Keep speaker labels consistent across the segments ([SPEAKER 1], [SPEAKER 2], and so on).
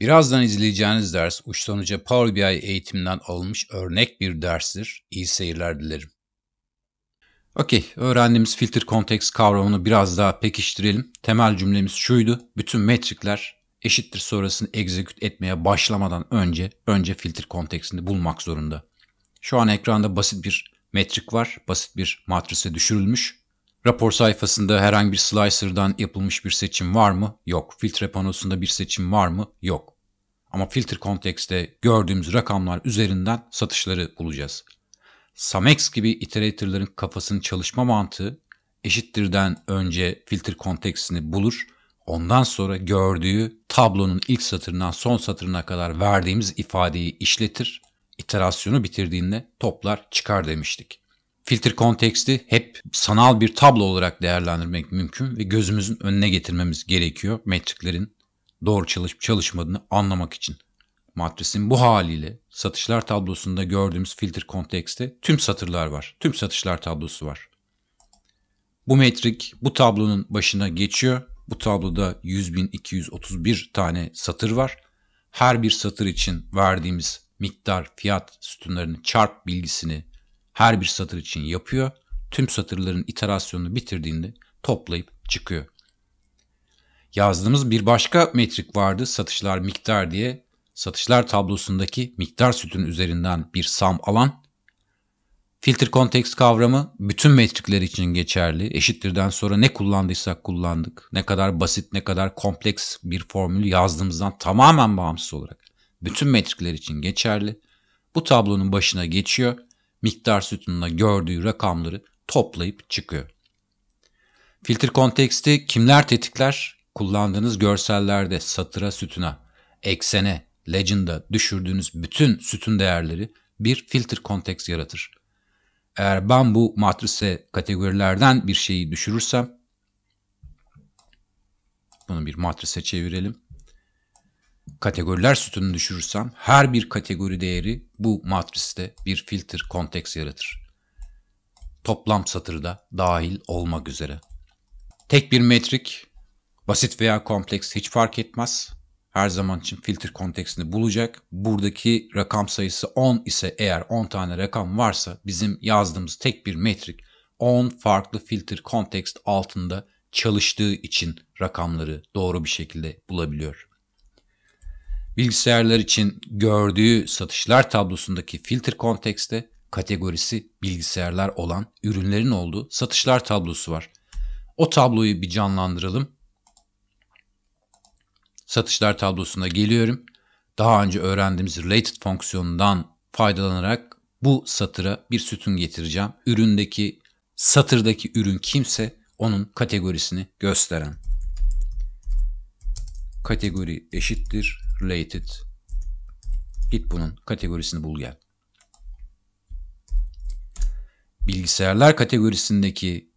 [SPEAKER 1] Birazdan izleyeceğiniz ders uçtan uca Power BI eğitiminden alınmış örnek bir derstir. İyi seyirler dilerim. Okey, öğrendiğimiz filter context kavramını biraz daha pekiştirelim. Temel cümlemiz şuydu, bütün metrikler eşittir sonrasını execute etmeye başlamadan önce, önce filter kontekstini bulmak zorunda. Şu an ekranda basit bir metrik var, basit bir matrise düşürülmüş. Rapor sayfasında herhangi bir slicer'dan yapılmış bir seçim var mı? Yok. Filtre panosunda bir seçim var mı? Yok. Ama filtre kontekste gördüğümüz rakamlar üzerinden satışları bulacağız. Samex gibi iteratorların kafasının çalışma mantığı eşittirden önce filtre kontekstini bulur. Ondan sonra gördüğü tablonun ilk satırından son satırına kadar verdiğimiz ifadeyi işletir. İterasyonu bitirdiğinde toplar çıkar demiştik filtre konteksti hep sanal bir tablo olarak değerlendirmek mümkün ve gözümüzün önüne getirmemiz gerekiyor metriklerin doğru çalışıp çalışmadığını anlamak için. Matrisin bu haliyle satışlar tablosunda gördüğümüz filtre kontekste tüm satırlar var. Tüm satışlar tablosu var. Bu metrik bu tablonun başına geçiyor. Bu tabloda 100.231 tane satır var. Her bir satır için verdiğimiz miktar fiyat sütunlarının çarp bilgisini her bir satır için yapıyor. Tüm satırların iterasyonunu bitirdiğinde toplayıp çıkıyor. Yazdığımız bir başka metrik vardı satışlar miktar diye. Satışlar tablosundaki miktar sütun üzerinden bir sam alan. Filter context kavramı bütün metrikler için geçerli. Eşittirden sonra ne kullandıysak kullandık. Ne kadar basit ne kadar kompleks bir formül yazdığımızdan tamamen bağımsız olarak. Bütün metrikler için geçerli. Bu tablonun başına geçiyor miktar sütununa gördüğü rakamları toplayıp çıkıyor. Filtre konteksti kimler tetikler? Kullandığınız görsellerde satıra sütuna, eksene, legend'a düşürdüğünüz bütün sütun değerleri bir filtre konteks yaratır. Eğer ben bu matrise kategorilerden bir şeyi düşürürsem bunu bir matrise çevirelim kategoriler sütununu düşürürsem her bir kategori değeri bu matriste bir filter konteks yaratır. Toplam satırda dahil olmak üzere. Tek bir metrik basit veya kompleks hiç fark etmez. Her zaman için filter konteksini bulacak. Buradaki rakam sayısı 10 ise eğer 10 tane rakam varsa bizim yazdığımız tek bir metrik 10 farklı filter kontekst altında çalıştığı için rakamları doğru bir şekilde bulabiliyor. Bilgisayarlar için gördüğü satışlar tablosundaki filter kontekste kategorisi bilgisayarlar olan ürünlerin olduğu satışlar tablosu var. O tabloyu bir canlandıralım. Satışlar tablosuna geliyorum. Daha önce öğrendiğimiz related fonksiyonundan faydalanarak bu satıra bir sütun getireceğim. Üründeki satırdaki ürün kimse onun kategorisini gösteren kategori eşittir related. Git bunun kategorisini bul gel. Bilgisayarlar kategorisindeki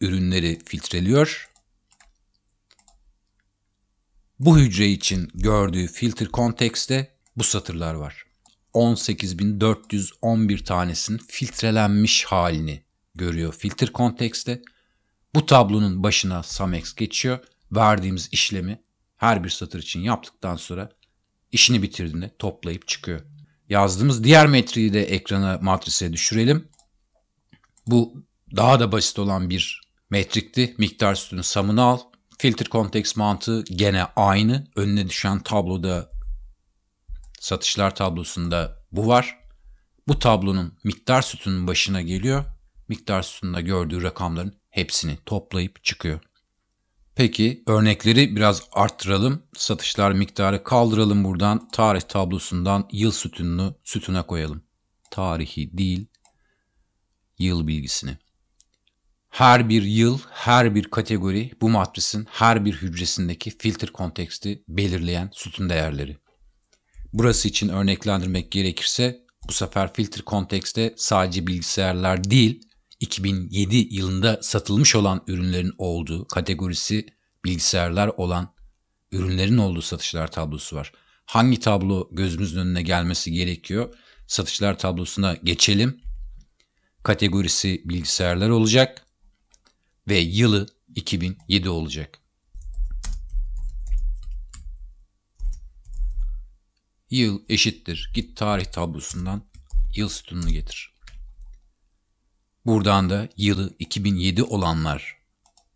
[SPEAKER 1] ürünleri filtreliyor. Bu hücre için gördüğü filter kontekste bu satırlar var. 18.411 tanesinin filtrelenmiş halini görüyor filter kontekste. Bu tablonun başına sumex geçiyor. Verdiğimiz işlemi her bir satır için yaptıktan sonra işini bitirdiğinde toplayıp çıkıyor. Yazdığımız diğer metriyi de ekrana matrise düşürelim. Bu daha da basit olan bir metrikti. Miktar sütunun samını al. Filter konteks mantığı gene aynı. Önüne düşen tabloda satışlar tablosunda bu var. Bu tablonun miktar sütunun başına geliyor. Miktar sütununda gördüğü rakamların hepsini toplayıp çıkıyor. Peki örnekleri biraz arttıralım. Satışlar miktarı kaldıralım buradan. Tarih tablosundan yıl sütununu sütuna koyalım. Tarihi değil, yıl bilgisini. Her bir yıl, her bir kategori bu matrisin her bir hücresindeki filter konteksti belirleyen sütun değerleri. Burası için örneklendirmek gerekirse bu sefer filter kontekste sadece bilgisayarlar değil, 2007 yılında satılmış olan ürünlerin olduğu kategorisi bilgisayarlar olan ürünlerin olduğu satışlar tablosu var. Hangi tablo gözümüzün önüne gelmesi gerekiyor? Satışlar tablosuna geçelim. Kategorisi bilgisayarlar olacak ve yılı 2007 olacak. Yıl eşittir. Git tarih tablosundan yıl sütununu getir. Buradan da yılı 2007 olanlar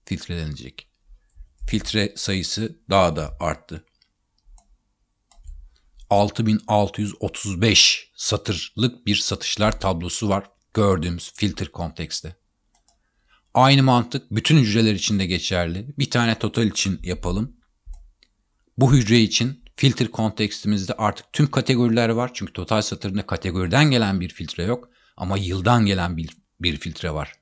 [SPEAKER 1] filtrelenecek. Filtre sayısı daha da arttı. 6635 satırlık bir satışlar tablosu var gördüğümüz filter kontekste. Aynı mantık bütün hücreler için de geçerli. Bir tane total için yapalım. Bu hücre için filter kontekstimizde artık tüm kategoriler var. Çünkü total satırında kategoriden gelen bir filtre yok. Ama yıldan gelen bir bir filtre var.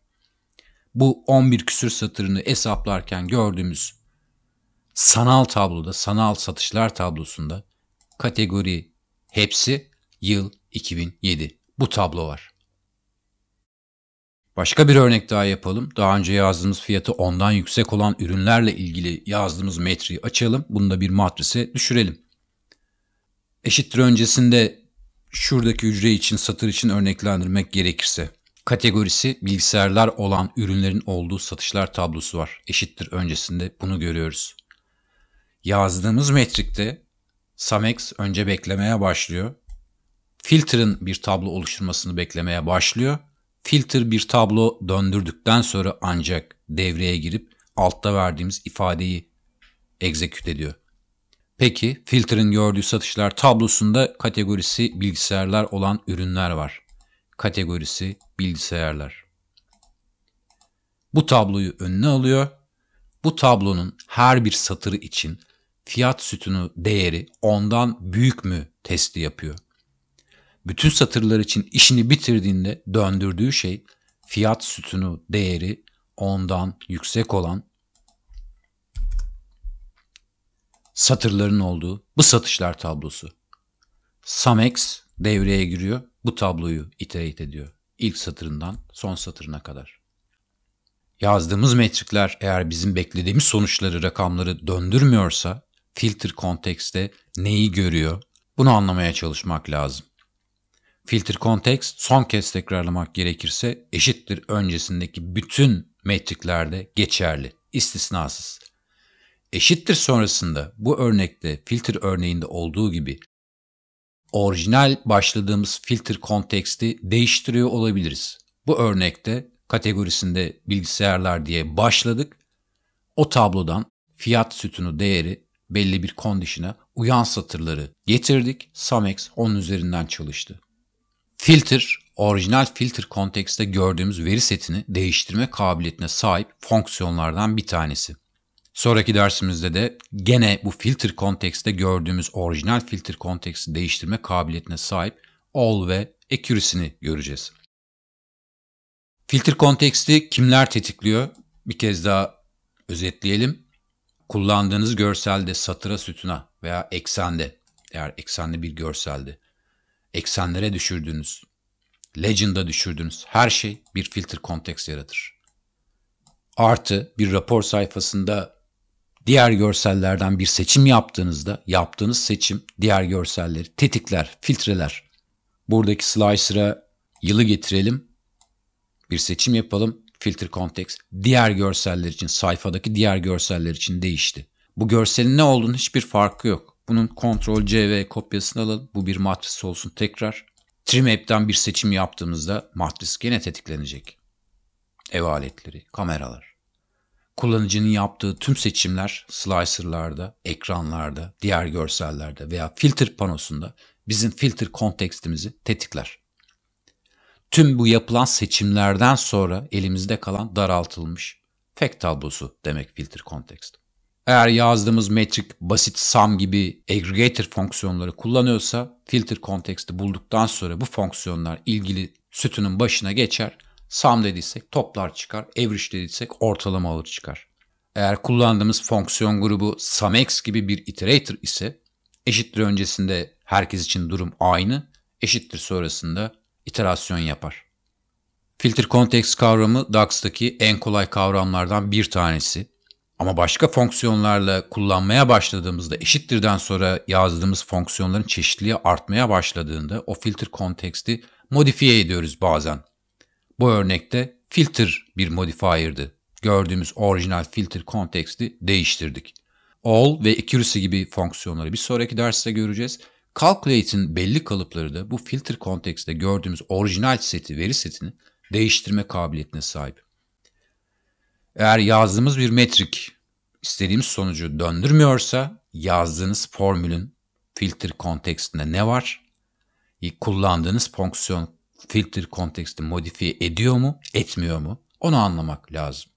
[SPEAKER 1] Bu 11 küsür satırını hesaplarken gördüğümüz sanal tabloda, sanal satışlar tablosunda kategori hepsi yıl 2007. Bu tablo var. Başka bir örnek daha yapalım. Daha önce yazdığımız fiyatı ondan yüksek olan ürünlerle ilgili yazdığımız metriği açalım. Bunu da bir matrise düşürelim. Eşittir öncesinde şuradaki hücre için satır için örneklendirmek gerekirse kategorisi bilgisayarlar olan ürünlerin olduğu satışlar tablosu var. Eşittir öncesinde bunu görüyoruz. Yazdığımız metrikte Samex önce beklemeye başlıyor. Filter'ın bir tablo oluşturmasını beklemeye başlıyor. Filter bir tablo döndürdükten sonra ancak devreye girip altta verdiğimiz ifadeyi execute ediyor. Peki filter'ın gördüğü satışlar tablosunda kategorisi bilgisayarlar olan ürünler var kategorisi bilgisayarlar. Bu tabloyu önüne alıyor. Bu tablonun her bir satırı için fiyat sütunu değeri ondan büyük mü testi yapıyor. Bütün satırlar için işini bitirdiğinde döndürdüğü şey fiyat sütunu değeri ondan yüksek olan satırların olduğu bu satışlar tablosu. Samex devreye giriyor bu tabloyu iterate ediyor. İlk satırından son satırına kadar. Yazdığımız metrikler eğer bizim beklediğimiz sonuçları, rakamları döndürmüyorsa filter kontekste neyi görüyor? Bunu anlamaya çalışmak lazım. Filter kontekst son kez tekrarlamak gerekirse eşittir öncesindeki bütün metriklerde geçerli, istisnasız. Eşittir sonrasında bu örnekte filter örneğinde olduğu gibi orijinal başladığımız filter konteksti değiştiriyor olabiliriz. Bu örnekte kategorisinde bilgisayarlar diye başladık. O tablodan fiyat sütunu değeri belli bir kondişine uyan satırları getirdik. Samex onun üzerinden çalıştı. Filter, orijinal filter kontekste gördüğümüz veri setini değiştirme kabiliyetine sahip fonksiyonlardan bir tanesi. Sonraki dersimizde de gene bu filter kontekste gördüğümüz orijinal filter konteksti değiştirme kabiliyetine sahip all ve accuracy'ni göreceğiz. Filter konteksti kimler tetikliyor? Bir kez daha özetleyelim. Kullandığınız görselde satıra sütuna veya eksende eğer eksenli bir görseldi. Eksenlere düşürdüğünüz, legend'a düşürdüğünüz her şey bir filter konteks yaratır. Artı bir rapor sayfasında diğer görsellerden bir seçim yaptığınızda yaptığınız seçim diğer görselleri tetikler, filtreler. Buradaki slicer'a yılı getirelim. Bir seçim yapalım. Filter context diğer görseller için sayfadaki diğer görseller için değişti. Bu görselin ne olduğunu hiçbir farkı yok. Bunun Ctrl C ve kopyasını alalım. Bu bir matris olsun tekrar. Trim app'ten bir seçim yaptığımızda matris gene tetiklenecek. Ev aletleri, kameralar kullanıcının yaptığı tüm seçimler slicer'larda, ekranlarda, diğer görsellerde veya filter panosunda bizim filter kontekstimizi tetikler. Tüm bu yapılan seçimlerden sonra elimizde kalan daraltılmış fact tablosu demek filter kontekst. Eğer yazdığımız metrik basit sum gibi aggregator fonksiyonları kullanıyorsa filter konteksti bulduktan sonra bu fonksiyonlar ilgili sütunun başına geçer Sum dediysek toplar çıkar. Average dediysek ortalama alır çıkar. Eğer kullandığımız fonksiyon grubu sumx gibi bir iterator ise eşittir öncesinde herkes için durum aynı, eşittir sonrasında iterasyon yapar. Filter context kavramı DAX'taki en kolay kavramlardan bir tanesi. Ama başka fonksiyonlarla kullanmaya başladığımızda eşittirden sonra yazdığımız fonksiyonların çeşitliliği artmaya başladığında o filter konteksti modifiye ediyoruz bazen. Bu örnekte filter bir modifier'dı. Gördüğümüz orijinal filter konteksti değiştirdik. All ve accuracy gibi fonksiyonları bir sonraki derste göreceğiz. Calculate'in belli kalıpları da bu filter kontekste gördüğümüz orijinal seti, veri setini değiştirme kabiliyetine sahip. Eğer yazdığımız bir metrik istediğimiz sonucu döndürmüyorsa yazdığınız formülün filter kontekstinde ne var? Kullandığınız fonksiyon filtre konteksti modifiye ediyor mu, etmiyor mu? Onu anlamak lazım.